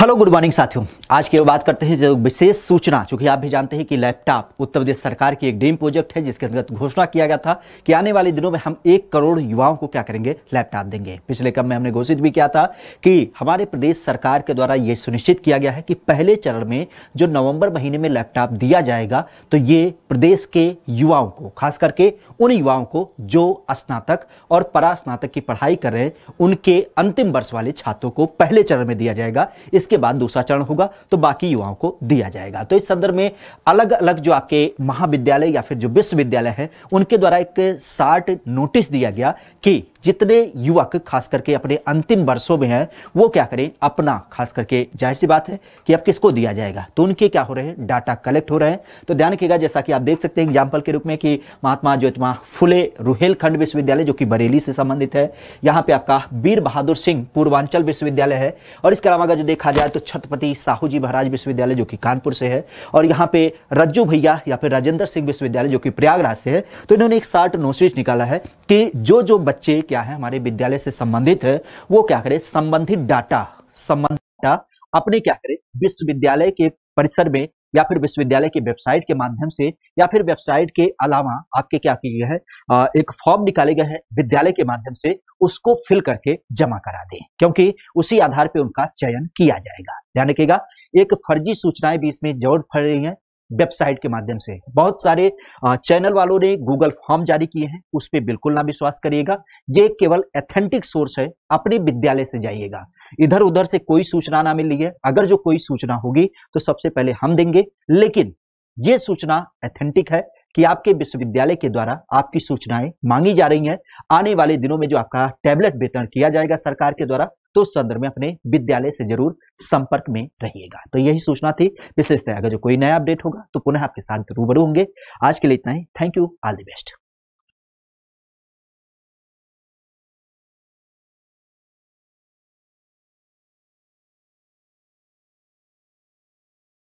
hello good morning साथियों आज की बात करते हैं जो विशेष सूचना चूंकि आप भी जानते हैं कि लैपटॉप उत्तर प्रदेश सरकार की एक ड्रीम प्रोजेक्ट है जिसके अंतर्गत घोषणा किया गया था कि आने वाले दिनों में हम एक करोड़ युवाओं को क्या करेंगे लैपटॉप देंगे पिछले क्रम में हमने घोषित भी किया था कि हमारे प्रदेश सरकार के द्वारा ये सुनिश्चित किया गया है कि पहले चरण में जो नवम्बर महीने में लैपटॉप दिया जाएगा तो ये प्रदेश के युवाओं को खास करके उन युवाओं को जो स्नातक और परास्नातक की पढ़ाई कर रहे हैं उनके अंतिम वर्ष वाले छात्रों को पहले चरण में दिया जाएगा इस इसके बाद दूसरा चरण होगा तो बाकी युवाओं को दिया जाएगा तो इस संदर्भ में अलग अलग जो आपके महाविद्यालय या फिर जो विश्वविद्यालय है उनके द्वारा एक साठ नोटिस दिया गया कि जितने युवक खास करके अपने अंतिम वर्षों में हैं वो क्या करें अपना खास करके जाहिर सी बात है कि अब किसको दिया जाएगा तो उनके क्या हो रहे हैं डाटा कलेक्ट हो रहे हैं तो ध्यान रखिएगा जैसा कि आप देख सकते हैं एग्जाम्पल के रूप में कि महात्मा ज्योतिमा फुले रुहेलखंड विश्वविद्यालय जो कि बरेली से संबंधित है यहाँ पर आपका वीर बहादुर सिंह पूर्वांचल विश्वविद्यालय है और इसके अलावा अगर जो देखा जाए तो छत्रपति साहू जी महाराज विश्वविद्यालय जो कि कानपुर से है और यहाँ पे रज्जू भैया या फिर राजेंद्र सिंह विश्वविद्यालय जो कि प्रयागराज से है तो इन्होंने एक शार्ट नोटिस निकाला है कि जो जो बच्चे क्या है हमारे विद्यालय से संबंधित है वो क्या करे संबंधित डाटा संबंधित डाटा अपने क्या करे विश्वविद्यालय के परिसर में या फिर विश्वविद्यालय की वेबसाइट के माध्यम से या फिर वेबसाइट के अलावा आपके क्या किए गए हैं एक फॉर्म निकाले गए हैं विद्यालय के माध्यम से उसको फिल करके जमा करा दें क्योंकि उसी आधार पर उनका चयन किया जाएगा ध्यान रखिएगा एक फर्जी सूचनाएं भी इसमें जरूर फैल रही है वेबसाइट के माध्यम से बहुत सारे चैनल वालों ने गूगल फॉर्म जारी किए हैं उस पर बिल्कुल ना विश्वास करिएगा ये केवल एथेंटिक सोर्स है अपने विद्यालय से जाइएगा इधर उधर से कोई सूचना ना मिली है अगर जो कोई सूचना होगी तो सबसे पहले हम देंगे लेकिन ये सूचना एथेंटिक है कि आपके विश्वविद्यालय के द्वारा आपकी सूचनाएं मांगी जा रही हैं आने वाले दिनों में जो आपका टैबलेट वितरण किया जाएगा सरकार के द्वारा तो उस संदर्भ में अपने विद्यालय से जरूर संपर्क में रहिएगा तो यही सूचना थी विशेषतः अगर जो कोई नया अपडेट होगा तो पुनः आपके साथ रूबरू होंगे आज के लिए इतना ही thank you all the best